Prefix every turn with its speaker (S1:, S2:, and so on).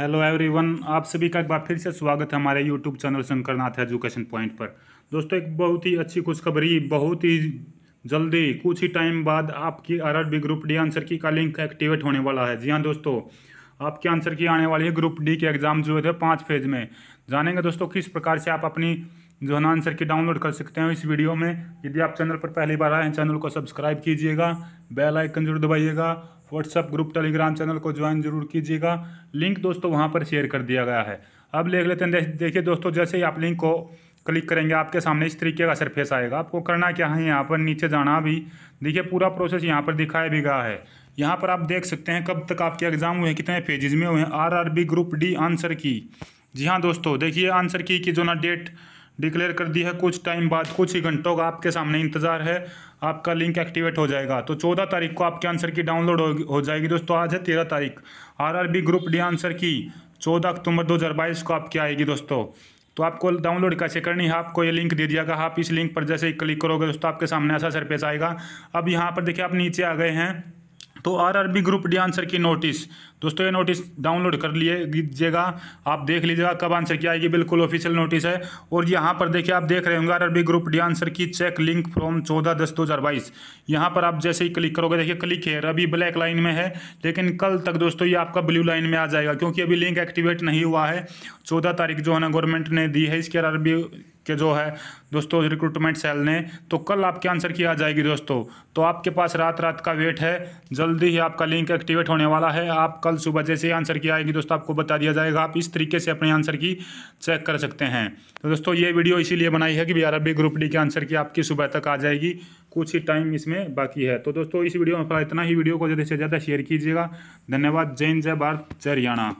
S1: hello everyone आप सभी का एक बार फिर से स्वागत है हमारे YouTube channel Shankarnath education point पर दोस्तों एक बहुत ही अच्छी खुशखबरी बहुत ही जल्दी कुछ ही टाइम बाद आपकी R R B group D answer key का लिंक एक्टिवेट होने वाला है जी हाँ दोस्तों आपके आंसर की आने वाली है ग्रुप डी के एग्ज़ाम जो है पाँच फेज में जानेंगे दोस्तों किस प्रकार से आप अपनी जो है ना आंसर की डाउनलोड कर सकते हैं इस वीडियो में यदि आप चैनल पर पहली बार आए हैं चैनल को सब्सक्राइब कीजिएगा बेल आइकन जरूर दबाइएगा व्हाट्सअप ग्रुप टेलीग्राम चैनल को ज्वाइन जरूर कीजिएगा लिंक दोस्तों वहाँ पर शेयर कर दिया गया है अब देख लेते हैं देखिए दोस्तों जैसे ही आप लिंक को क्लिक करेंगे आपके सामने इस तरीके का सरफेस आएगा आपको करना क्या है यहाँ पर नीचे जाना भी देखिए पूरा प्रोसेस यहाँ पर दिखाया भी गया है यहाँ पर आप देख सकते हैं कब तक आपके एग्जाम हुए कितने पेजेस में हुए हैं आरआरबी ग्रुप डी आंसर की जी हाँ दोस्तों देखिए आंसर की कि जो ना डेट डिक्लेयर कर दी है कुछ टाइम बाद कुछ ही घंटों का आपके सामने इंतजार है आपका लिंक एक्टिवेट हो जाएगा तो चौदह तारीख को आपके आंसर की डाउनलोड हो जाएगी दोस्तों आज है तेरह तारीख आरआरबी ग्रुप डी आंसर की चौदह अक्टूबर 2022 को आपकी आएगी दोस्तों तो आपको डाउनलोड कैसे करनी है आपको ये लिंक दे दिया गया आप इस लिंक पर जैसे ही क्लिक करोगे दोस्तों आपके सामने ऐसा सरपेस आएगा अब यहाँ पर देखिए आप नीचे आ गए हैं तो RRB group D answer key notice दोस्तों ये नोटिस डाउनलोड कर लीजिएगा आप देख लीजिएगा कब आंसर की आएगी बिल्कुल ऑफिशियल नोटिस है और यहाँ पर देखिए आप देख रहे होंगे RRB group D answer key check link from चौदह दस दो हज़ार बाईस यहाँ पर आप जैसे ही क्लिक करोगे देखिए क्लिक है अभी ब्लैक लाइन में है लेकिन कल तक दोस्तों ये आपका ब्लू लाइन में आ जाएगा क्योंकि अभी लिंक एक्टिवेट नहीं हुआ है चौदह तारीख जो है ना गवर्नमेंट ने दी है इसके आर के जो है दोस्तों रिक्रूटमेंट सेल ने तो कल आपके आंसर की आ जाएगी दोस्तों तो आपके पास रात रात का वेट है जल्दी ही आपका लिंक एक्टिवेट होने वाला है आप कल सुबह जैसे ही आंसर की आएगी दोस्तों आपको बता दिया जाएगा आप इस तरीके से अपने आंसर की चेक कर सकते हैं तो दोस्तों ये वीडियो इसीलिए बनाई है कि बी आर ग्रुप डी के आंसर की आपकी सुबह तक आ जाएगी कुछ ही टाइम इसमें बाकी है तो दोस्तों इस वीडियो में इतना ही वीडियो को ज़्यादा से ज़्यादा शेयर कीजिएगा धन्यवाद जय जय भारत जय हरियाणा